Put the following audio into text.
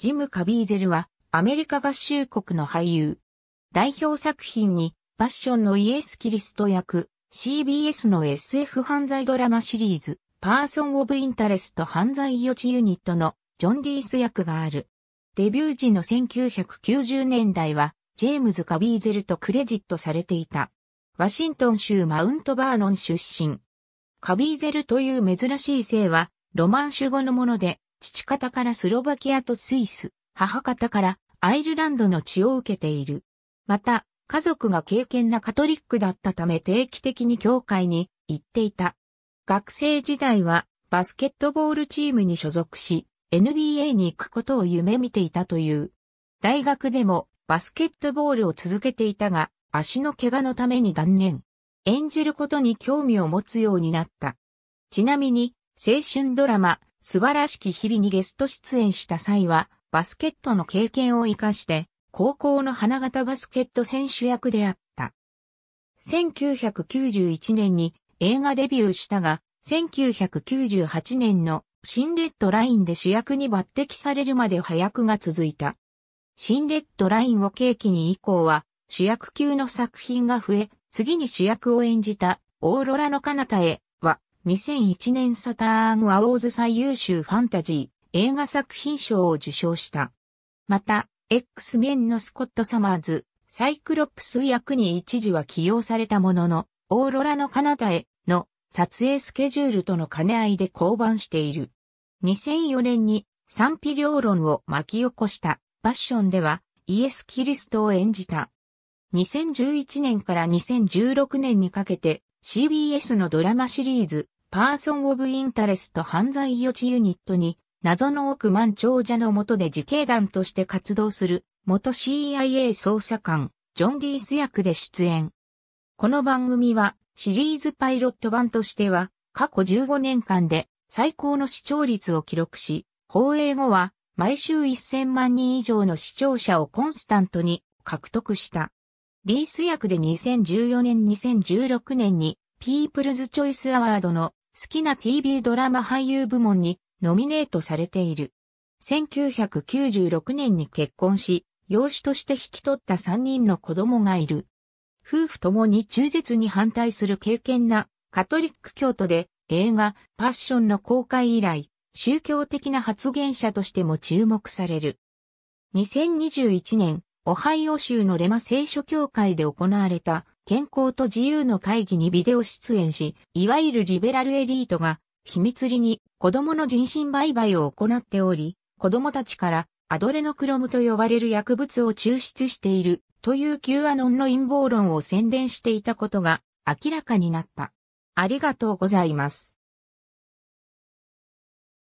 ジム・カビーゼルはアメリカ合衆国の俳優。代表作品にパッションのイエス・キリスト役、CBS の SF 犯罪ドラマシリーズ、パーソン・オブ・インタレスト犯罪予知ユニットのジョン・リース役がある。デビュー時の1990年代は、ジェームズ・カビーゼルとクレジットされていた。ワシントン州マウントバーノン出身。カビーゼルという珍しい姓は、ロマン主語のもので、父方からスロバキアとスイス、母方からアイルランドの血を受けている。また、家族が敬虔なカトリックだったため定期的に教会に行っていた。学生時代はバスケットボールチームに所属し、NBA に行くことを夢見ていたという。大学でもバスケットボールを続けていたが、足の怪我のために断念。演じることに興味を持つようになった。ちなみに、青春ドラマ、素晴らしき日々にゲスト出演した際は、バスケットの経験を活かして、高校の花形バスケット選手役であった。1991年に映画デビューしたが、1998年の新レッドラインで主役に抜擢されるまで早くが続いた。新レッドラインを契機に以降は主役級の作品が増え、次に主役を演じたオーロラの彼方へ2001年サターンアウォーズ最優秀ファンタジー映画作品賞を受賞した。また、X メンのスコット・サマーズ、サイクロプス役に一時は起用されたものの、オーロラの彼方への撮影スケジュールとの兼ね合いで降板している。2004年に賛否両論を巻き起こしたァッションではイエス・キリストを演じた。2011年から2016年にかけて CBS のドラマシリーズパーソン・オブ・インタレスト犯罪予知ユニットに、謎の億万長者の下で自警団として活動する、元 CIA 捜査官、ジョン・リース役で出演。この番組は、シリーズパイロット版としては、過去15年間で最高の視聴率を記録し、放映後は、毎週1000万人以上の視聴者をコンスタントに獲得した。リース役で2014年2016年に、ピープルズ・チョイス・アワードの好きな TV ドラマ俳優部門にノミネートされている。1996年に結婚し、養子として引き取った3人の子供がいる。夫婦ともに中絶に反対する敬虔なカトリック教徒で映画パッションの公開以来、宗教的な発言者としても注目される。2021年、オハイオ州のレマ聖書協会で行われた健康と自由の会議にビデオ出演し、いわゆるリベラルエリートが、秘密裏に子供の人身売買を行っており、子供たちからアドレノクロムと呼ばれる薬物を抽出しているという Q アノンの陰謀論を宣伝していたことが明らかになった。ありがとうございます。